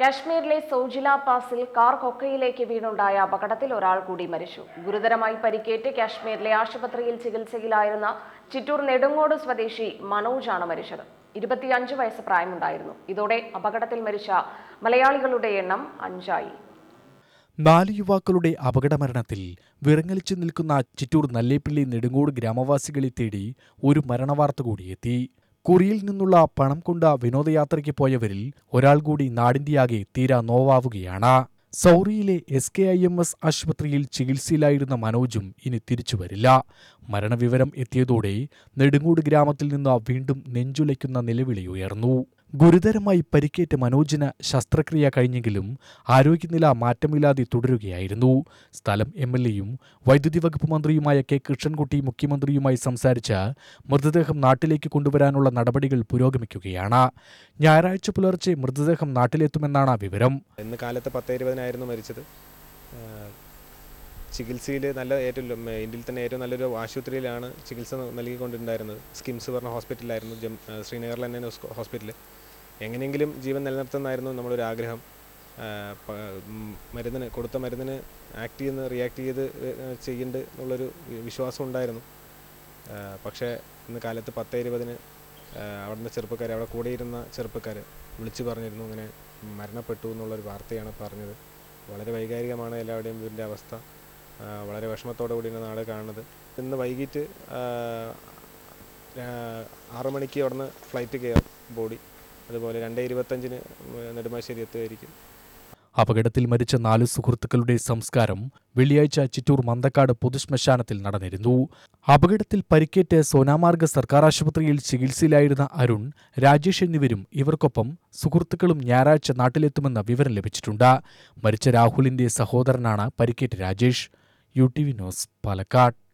കാശ്മീരിലെ സോജില പാസിൽ കാർ കൊക്കയിലേക്ക് വീണുണ്ടായ അപകടത്തിൽ ഒരാൾ കൂടി മരിച്ചു ഗുരുതരമായി പരിക്കേറ്റ് കാശ്മീരിലെ ആശുപത്രിയിൽ ചികിത്സയിലായിരുന്ന ചിറ്റൂർ നെടുങ്ങോട് സ്വദേശി മനോജാണ് മരിച്ചത് ഇരുപത്തിയഞ്ച് വയസ്സ് പ്രായമുണ്ടായിരുന്നു ഇതോടെ അപകടത്തിൽ മരിച്ച മലയാളികളുടെ എണ്ണം അഞ്ചായി നാല് യുവാക്കളുടെ അപകടമരണത്തിൽ വിറങ്ങലിച്ചു നിൽക്കുന്ന ചിറ്റൂർ നല്ലേപ്പിള്ളി നെടുങ്ങോട് ഗ്രാമവാസികളെ തേടി ഒരു മരണവാർത്ത കൂടിയെത്തി കുറിയിൽ നിന്നുള്ള പണം കൊണ്ട വിനോദയാത്രയ്ക്ക് പോയവരിൽ ഒരാൾ കൂടി നാടിന്റെയാകെ തീരാ നോവാവുകയാണ് സൗറിയിലെ S K I M S ആശുപത്രിയിൽ ചികിത്സയിലായിരുന്ന മനോജും ഇനി തിരിച്ചു വരില്ല മരണവിവരം എത്തിയതോടെ നെടുങ്ങൂട് ഗ്രാമത്തിൽ നിന്ന് വീണ്ടും നെഞ്ചുലയ്ക്കുന്ന നിലവിളി ഉയർന്നു ഗുരുതരമായി പരിക്കേറ്റ മനോജിന് ശസ്ത്രക്രിയ കഴിഞ്ഞെങ്കിലും ആരോഗ്യനില മാറ്റമില്ലാതെ തുടരുകയായിരുന്നു സ്ഥലം എം എൽ എയും വൈദ്യുതി വകുപ്പ് മന്ത്രിയുമായ കെ കൃഷ്ണൻകുട്ടി മുഖ്യമന്ത്രിയുമായി സംസാരിച്ച് മൃതദേഹം നാട്ടിലേക്ക് കൊണ്ടുവരാനുള്ള നടപടികൾ പുരോഗമിക്കുകയാണ് ഞായറാഴ്ച പുലർച്ചെ മൃതദേഹം നാട്ടിലെത്തുമെന്നാണ് വിവരം ഇന്ന് കാലത്ത് പത്ത് ഇരുപതിനായിരുന്നു മരിച്ചത് ചികിത്സയിൽ നല്ല ഏറ്റവും ഇന്ത്യയിൽ തന്നെ ഏറ്റവും നല്ലൊരു ആശുപത്രിയിലാണ് ചികിത്സ നൽകിക്കൊണ്ടിരുന്നത് സ്കിംസ് പറഞ്ഞ ഹോസ്പിറ്റലായിരുന്നു ജം ശ്രീനഗറിൽ തന്നെ ഹോസ്പിറ്റൽ എങ്ങനെയെങ്കിലും ജീവൻ നിലനിർത്തുന്നതായിരുന്നു നമ്മുടെ ഒരു ആഗ്രഹം മരുന്നിന് കൊടുത്ത മരുന്നിന് ആക്ട് ചെയ്യുന്ന റിയാക്ട് ചെയ്ത് ചെയ്യേണ്ട എന്നുള്ളൊരു വിശ്വാസം ഉണ്ടായിരുന്നു പക്ഷേ ഇന്ന് കാലത്ത് പത്ത് ഇരുപതിന് അവിടുന്ന് ചെറുപ്പക്കാർ അവിടെ കൂടിയിരുന്ന ചെറുപ്പക്കാർ വിളിച്ചു പറഞ്ഞിരുന്നു ഇങ്ങനെ മരണപ്പെട്ടു എന്നുള്ളൊരു വാർത്തയാണ് പറഞ്ഞത് വളരെ വൈകാരികമാണ് എല്ലാവരുടെയും ഇതിൻ്റെ അവസ്ഥ വളരെ വിഷമത്തോടു കൂടിയാണ് നാളെ കാണുന്നത് ഇന്ന് വൈകിട്ട് ആറു മണിക്ക് അവിടുന്ന് ഫ്ലൈറ്റ് കയറും ബോഡി അതുപോലെ രണ്ട് ഇരുപത്തഞ്ചിന് നെടുമ്പാശ്ശേരി എത്തുമായിരിക്കും അപകടത്തിൽ മരിച്ച നാല് സുഹൃത്തുക്കളുടെ സംസ്കാരം വെള്ളിയാഴ്ച ചിറ്റൂർ മന്തക്കാട് പൊതുശ്മശാനത്തിൽ നടന്നിരുന്നു അപകടത്തിൽ പരിക്കേറ്റ് സോനാമാർഗ സർക്കാർ ആശുപത്രിയിൽ ചികിത്സയിലായിരുന്ന അരുൺ രാജേഷ് എന്നിവരും ഇവർക്കൊപ്പം സുഹൃത്തുക്കളും ഞായറാഴ്ച നാട്ടിലെത്തുമെന്ന വിവരം ലഭിച്ചിട്ടുണ്ട് മരിച്ച രാഹുലിന്റെ സഹോദരനാണ് പരിക്കേറ്റ് Rajesh U T V news Palakkad